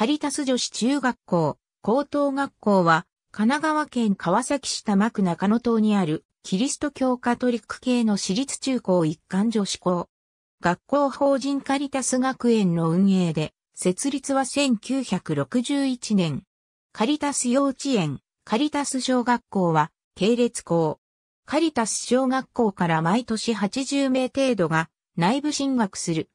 カリタス女子中学校、高等学校は、神奈川県川崎市多摩区中野島にある、キリスト教カトリック系の私立中高一貫女子校。学校法人カリタス学園の運営で、設立は1961年。カリタス幼稚園、カリタス小学校は、系列校。カリタス小学校から毎年80名程度が内部進学する。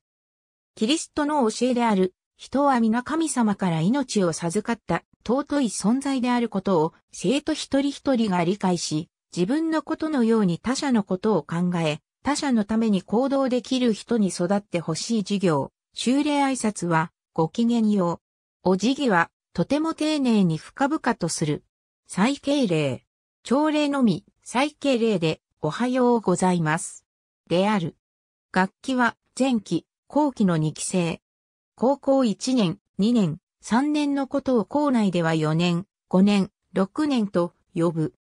キリストの教えである人は皆神様から命を授かった尊い存在であることを生徒一人一人が理解し、自分のことのように他者のことを考え、他者のために行動できる人に育ってほしい授業。修礼挨拶は、ご機嫌よう。お辞儀は、とても丁寧に深々とする。最敬礼。朝礼のみ、最敬礼で、おはようございます。である。楽器は、前期、後期の2期生。高校1年、2年、3年のことを校内では4年、5年、6年と呼ぶ。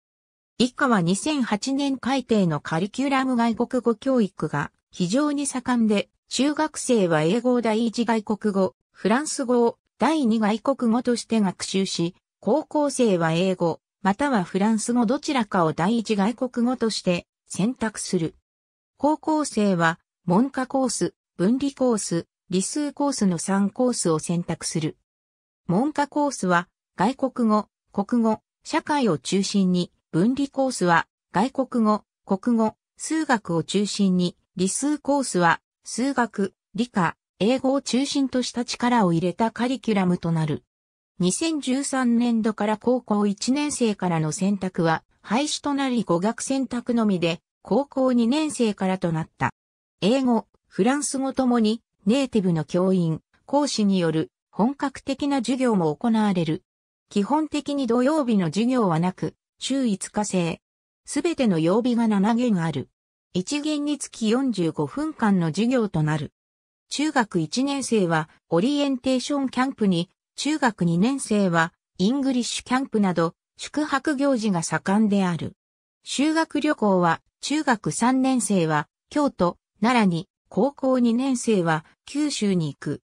以下は2008年改定のカリキュラム外国語教育が非常に盛んで、中学生は英語を第一外国語、フランス語を第二外国語として学習し、高校生は英語、またはフランス語どちらかを第一外国語として選択する。高校生は文科コース、分離コース、理数コースの3コースを選択する。文科コースは外国語、国語、社会を中心に、分離コースは外国語、国語、数学を中心に、理数コースは数学、理科、英語を中心とした力を入れたカリキュラムとなる。2013年度から高校1年生からの選択は廃止となり語学選択のみで高校2年生からとなった。英語、フランス語ともにネイティブの教員、講師による本格的な授業も行われる。基本的に土曜日の授業はなく、週5日制。すべての曜日が7限ある。1限につき45分間の授業となる。中学1年生はオリエンテーションキャンプに、中学2年生はイングリッシュキャンプなど宿泊行事が盛んである。修学旅行は中学3年生は京都、奈良に、高校2年生は九州に行く。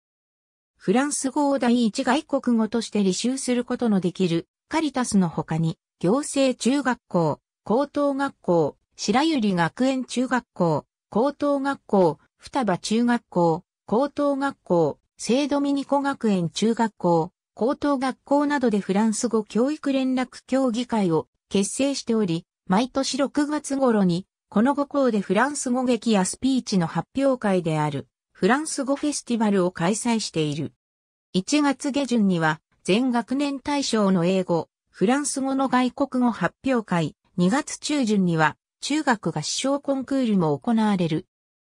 フランス語を第一外国語として履修することのできるカリタスの他に、行政中学校、高等学校、白百合学園中学校、高等学校、双葉中学校、高等学校、聖ドミニコ学園中学校、高等学校などでフランス語教育連絡協議会を結成しており、毎年6月頃にこの5校でフランス語劇やスピーチの発表会である、フランス語フェスティバルを開催している。1月下旬には、全学年対象の英語、フランス語の外国語発表会、2月中旬には、中学合唱コンクールも行われる。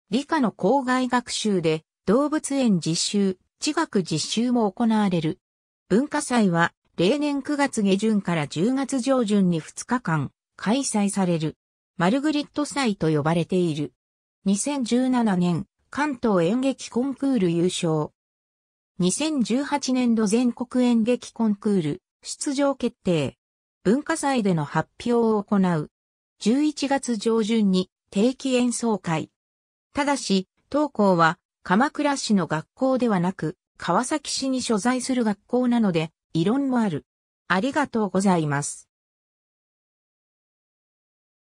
理科の校外学習で、動物園実習、地学実習も行われる。文化祭は、例年9月下旬から10月上旬に2日間、開催される。マルグリット祭と呼ばれている。2017年、関東演劇コンクール優勝。2018年度全国演劇コンクール、出場決定。文化祭での発表を行う。11月上旬に定期演奏会。ただし、当校は鎌倉市の学校ではなく、川崎市に所在する学校なので、異論もある。ありがとうございます。